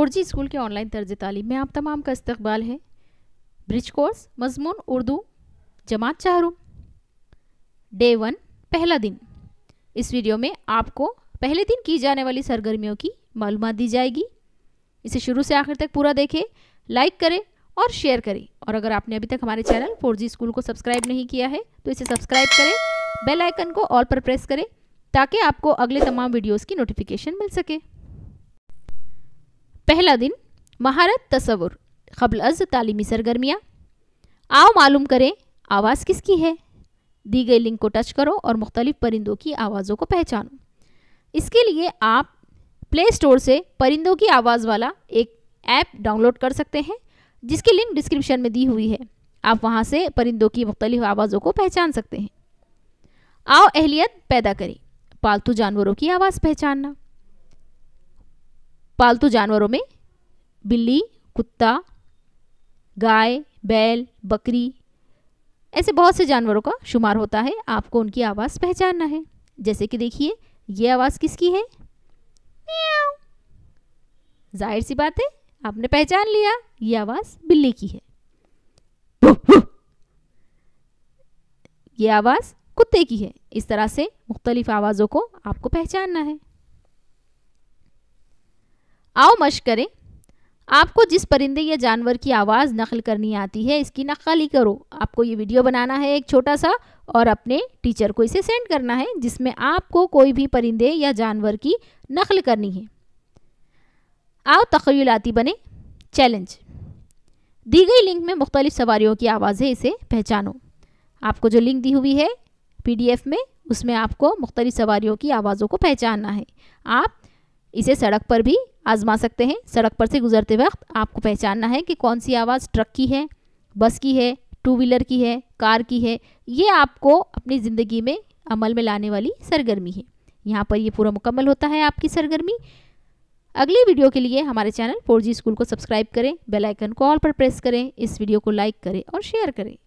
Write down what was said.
four G school के online तर्ज तालीम में आप तमाम का इस्तबाल है ब्रिज कोर्स मजमून उर्दू जमात चाहरू डे वन पहला दिन इस वीडियो में आपको पहले दिन की जाने वाली सरगर्मियों की मालूम दी जाएगी इसे शुरू से आखिर तक पूरा देखें लाइक करें और शेयर करें और अगर आपने अभी तक हमारे चैनल फोर स्कूल को सब्सक्राइब नहीं किया है तो इसे सब्सक्राइब करें बेल आइकन को ऑल पर प्रेस करें ताकि आपको अगले तमाम वीडियोस की नोटिफिकेशन मिल सके पहला दिन महारत तस्वुर कबल अज तली सरगर्मियाँ आओ मालूम करें आवाज़ किसकी है दी गई लिंक को टच करो और मुख्तलिफ परिंदों की आवाज़ों को पहचानो इसके लिए आप प्ले स्टोर से परिंदों की आवाज़ वाला एक ऐप डाउनलोड कर सकते हैं जिसकी लिंक डिस्क्रिप्शन में दी हुई है आप वहाँ से परिंदों की मुख्तलिफ आवाज़ों को पहचान सकते हैं आओ अहलियत पैदा करें पालतू जानवरों की आवाज़ पहचानना पालतू जानवरों में बिल्ली कुत्ता गाय बैल बकरी ऐसे बहुत से जानवरों का शुमार होता है आपको उनकी आवाज़ पहचानना है जैसे कि देखिए ये आवाज़ किसकी है जाहिर सी बात है आपने पहचान लिया ये आवाज़ बिल्ली की है ये आवाज़ कुत्ते की है इस तरह से मुख्तलिफ आवाज़ों को आपको पहचानना है आओ मश करें आपको जिस परिंदे या जानवर की आवाज़ नकल करनी आती है इसकी ही करो आपको ये वीडियो बनाना है एक छोटा सा और अपने टीचर को इसे सेंड करना है जिसमें आपको कोई भी परिंदे या जानवर की नकल करनी है आओ तखयलाती बने चैलेंज दी गई लिंक में मुख्तलिफ सवारी की आवाज़ें इसे पहचानो आपको जो लिंक दी हुई है पी में उसमें आपको मुख्तलिफ सवारियों की आवाज़ों को पहचानना है आप इसे सड़क पर भी आजमा सकते हैं सड़क पर से गुजरते वक्त आपको पहचानना है कि कौन सी आवाज़ ट्रक की है बस की है टू व्हीलर की है कार की है ये आपको अपनी ज़िंदगी में अमल में लाने वाली सरगर्मी है यहाँ पर ये पूरा मुकम्मल होता है आपकी सरगर्मी अगली वीडियो के लिए हमारे चैनल फोर स्कूल को सब्सक्राइब करें बेल आइकन को ऑल पर प्रेस करें इस वीडियो को लाइक करें और शेयर करें